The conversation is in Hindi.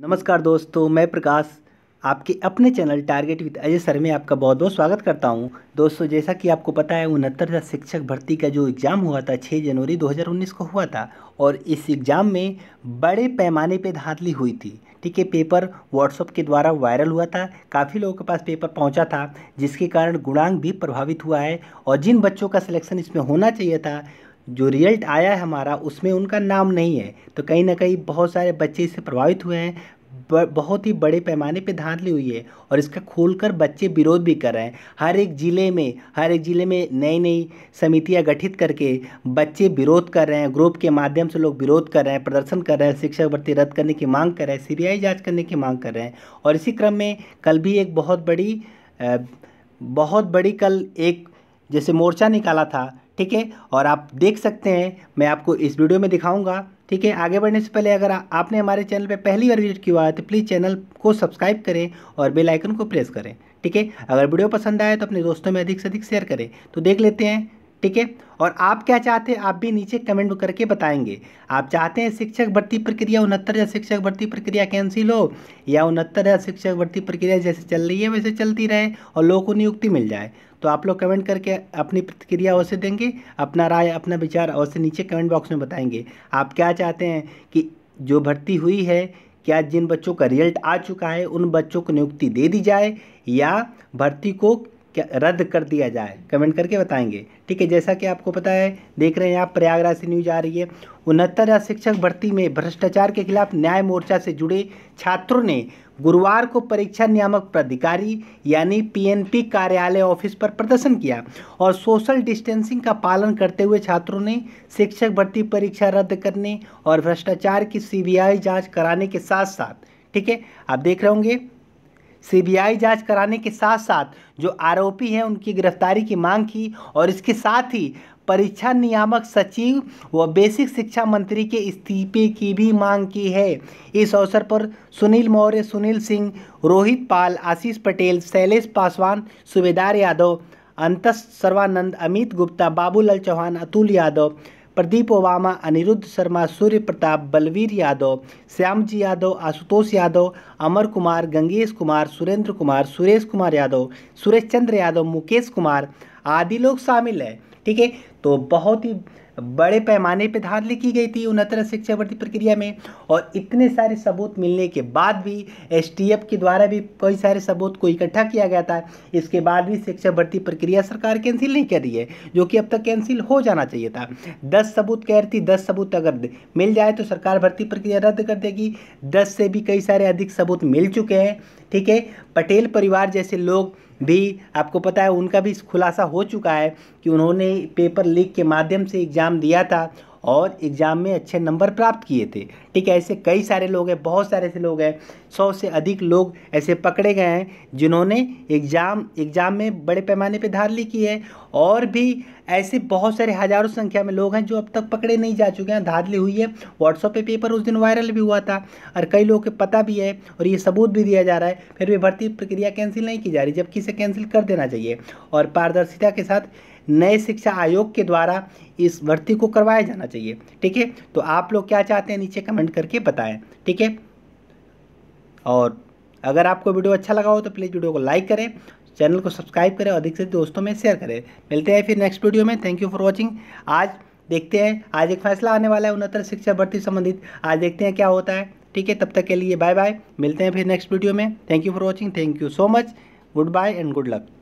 नमस्कार दोस्तों मैं प्रकाश आपके अपने channel target with Ajay sir में आपका बहुत बहुत स्वागत करता हूं दोस्तों जैसा कि आपको पता है उनहत्तर शिक्षक भर्ती का जो एग्ज़ाम हुआ था 6 जनवरी 2019 को हुआ था और इस एग्ज़ाम में बड़े पैमाने पे धांधली हुई थी ठीक है पेपर व्हाट्सअप के द्वारा वायरल हुआ था काफ़ी लोगों के पास पेपर पहुँचा था जिसके कारण गुणांग भी प्रभावित हुआ है और जिन बच्चों का सिलेक्शन इसमें होना चाहिए था जो रिजल्ट आया है हमारा उसमें उनका नाम नहीं है तो कहीं ना कहीं बहुत सारे बच्चे इससे प्रभावित हुए हैं बहुत ही बड़े पैमाने पे धांधली हुई है और इसका खोलकर बच्चे विरोध भी कर रहे हैं हर एक ज़िले में हर एक ज़िले में नई नई समितियां गठित करके बच्चे विरोध कर रहे हैं ग्रुप के माध्यम से लोग विरोध कर रहे हैं प्रदर्शन कर रहे हैं शिक्षक भर्ती रद्द करने की मांग कर रहे हैं सीबीआई जांच करने की मांग कर रहे हैं और इसी क्रम में कल भी एक बहुत बड़ी बहुत बड़ी कल एक जैसे मोर्चा निकाला था ठीक है और आप देख सकते हैं मैं आपको इस वीडियो में दिखाऊंगा ठीक है आगे बढ़ने से पहले अगर आपने हमारे चैनल पे पहली बार विजिट किया है तो प्लीज़ चैनल को सब्सक्राइब करें और बेल आइकन को प्रेस करें ठीक है अगर वीडियो पसंद आए तो अपने दोस्तों में अधिक से अधिक शेयर करें तो देख लेते हैं ठीक है और आप क्या चाहते हैं आप भी नीचे कमेंट करके बताएंगे आप चाहते हैं शिक्षक भर्ती प्रक्रिया उनहत्तर या शिक्षक भर्ती प्रक्रिया कैंसिल हो या उनहत्तर या शिक्षक भर्ती प्रक्रिया जैसे चल रही है वैसे चलती रहे और लोगों को नियुक्ति मिल जाए तो आप लोग कमेंट करके अपनी प्रतिक्रिया अवश्य देंगे अपना राय अपना विचार अवश्य नीचे कमेंट बॉक्स में बताएंगे आप क्या चाहते हैं कि जो भर्ती हुई है क्या जिन बच्चों का रिजल्ट आ चुका है उन बच्चों को नियुक्ति दे दी जाए या भर्ती को क्या रद्द कर दिया जाए कमेंट करके बताएंगे ठीक है जैसा कि आपको पता है देख रहे हैं आप प्रयागराज से न्यूज आ रही है उनहत्तर शिक्षक भर्ती में भ्रष्टाचार के खिलाफ न्याय मोर्चा से जुड़े छात्रों ने गुरुवार को परीक्षा नियामक प्राधिकारी यानी पीएनपी कार्यालय ऑफिस पर प्रदर्शन किया और सोशल डिस्टेंसिंग का पालन करते हुए छात्रों ने शिक्षक भर्ती परीक्षा रद्द करने और भ्रष्टाचार की सीबीआई जांच कराने के साथ साथ ठीक है आप देख रहे होंगे सीबीआई जांच कराने के साथ साथ जो आरोपी हैं उनकी गिरफ्तारी की मांग की और इसके साथ ही परीक्षा नियामक सचिव व बेसिक शिक्षा मंत्री के इस्तीफे की भी मांग की है इस अवसर पर सुनील मौर्य सुनील सिंह रोहित पाल आशीष पटेल शैलेश पासवान सुबेदार यादव अंतस सर्वानंद अमित गुप्ता बाबूलाल चौहान अतुल यादव प्रदीप ओबामा अनिरुद्ध शर्मा सूर्य प्रताप बलवीर यादव श्यामजी यादव आशुतोष यादव अमर कुमार गंगेश कुमार सुरेंद्र कुमार सुरेश कुमार यादव सुरेश चंद्र यादव मुकेश कुमार आदि लोग शामिल हैं ठीक है तो बहुत ही बड़े पैमाने पर धार की गई थी उनहत्तर भर्ती प्रक्रिया में और इतने सारे सबूत मिलने के बाद भी एसटीएफ के द्वारा भी कई सारे सबूत को इकट्ठा किया गया था इसके बाद भी शिक्षा भर्ती प्रक्रिया सरकार कैंसिल नहीं कर रही है जो कि अब तक कैंसिल हो जाना चाहिए था दस सबूत कह रही थी दस सबूत अगर मिल जाए तो सरकार भर्ती प्रक्रिया रद्द कर देगी दस से भी कई सारे अधिक सबूत मिल चुके हैं ठीक है पटेल परिवार जैसे लोग भी आपको पता है उनका भी खुलासा हो चुका है कि उन्होंने पेपर लीक के माध्यम से एग्ज़ाम दिया था और एग्ज़ाम में अच्छे नंबर प्राप्त किए थे ठीक है ऐसे कई सारे लोग हैं बहुत सारे ऐसे लोग हैं सौ से अधिक लोग ऐसे पकड़े गए हैं जिन्होंने एग्ज़ाम एग्ज़ाम में बड़े पैमाने पर धारली की है और भी ऐसे बहुत सारे हज़ारों संख्या में लोग हैं जो अब तक पकड़े नहीं जा चुके हैं धारली हुई है व्हाट्सअप पे पेपर उस दिन वायरल भी हुआ था और कई लोगों के पता भी है और ये सबूत भी दिया जा रहा है फिर भी भर्ती प्रक्रिया कैंसिल नहीं की जा रही जबकि इसे कैंसिल कर देना चाहिए और पारदर्शिता के साथ नए शिक्षा आयोग के द्वारा इस भर्ती को करवाया जाना चाहिए ठीक है तो आप लोग क्या चाहते हैं नीचे कमेंट करके बताएं ठीक है और अगर आपको वीडियो अच्छा लगा हो तो प्लीज़ वीडियो को लाइक करें चैनल को सब्सक्राइब करें और अधिक से दोस्तों में शेयर करें मिलते हैं फिर नेक्स्ट वीडियो में थैंक यू फॉर वॉचिंग आज देखते हैं आज एक फैसला आने वाला है उनहत्तर शिक्षा भर्ती संबंधित आज देखते हैं क्या होता है ठीक है तब तक के लिए बाय बाय मिलते हैं फिर नेक्स्ट वीडियो में thank you for watching thank you so much goodbye and good luck